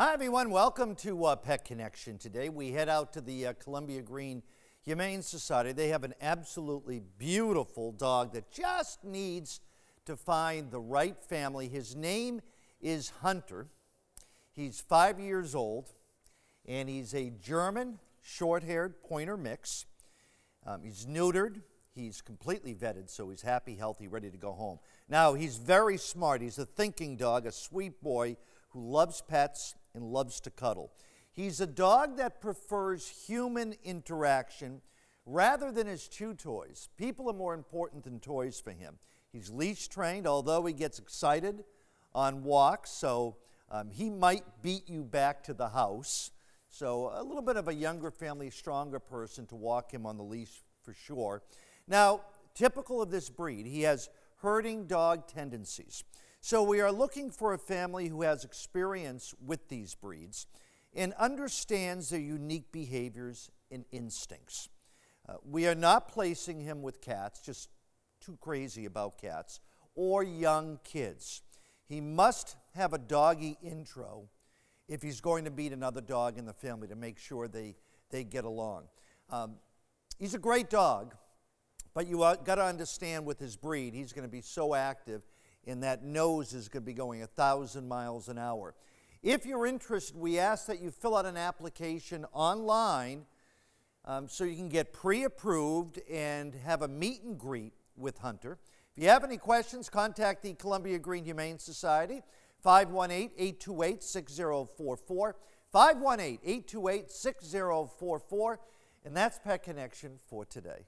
Hi, everyone. Welcome to uh, Pet Connection. Today we head out to the uh, Columbia Green Humane Society. They have an absolutely beautiful dog that just needs to find the right family. His name is Hunter. He's five years old, and he's a German short-haired pointer mix. Um, he's neutered. He's completely vetted, so he's happy, healthy, ready to go home. Now, he's very smart. He's a thinking dog, a sweet boy who loves pets and loves to cuddle. He's a dog that prefers human interaction rather than his chew toys. People are more important than toys for him. He's leash trained, although he gets excited on walks, so um, he might beat you back to the house. So, a little bit of a younger family, stronger person to walk him on the leash for sure. Now, typical of this breed, he has herding dog tendencies. So we are looking for a family who has experience with these breeds and understands their unique behaviors and instincts. Uh, we are not placing him with cats, just too crazy about cats, or young kids. He must have a doggy intro if he's going to meet another dog in the family to make sure they, they get along. Um, he's a great dog, but you uh, got to understand with his breed, he's going to be so active and that nose is going to be going 1,000 miles an hour. If you're interested, we ask that you fill out an application online um, so you can get pre approved and have a meet and greet with Hunter. If you have any questions, contact the Columbia Green Humane Society, 518 828 6044. 518 828 6044. And that's Pet Connection for today.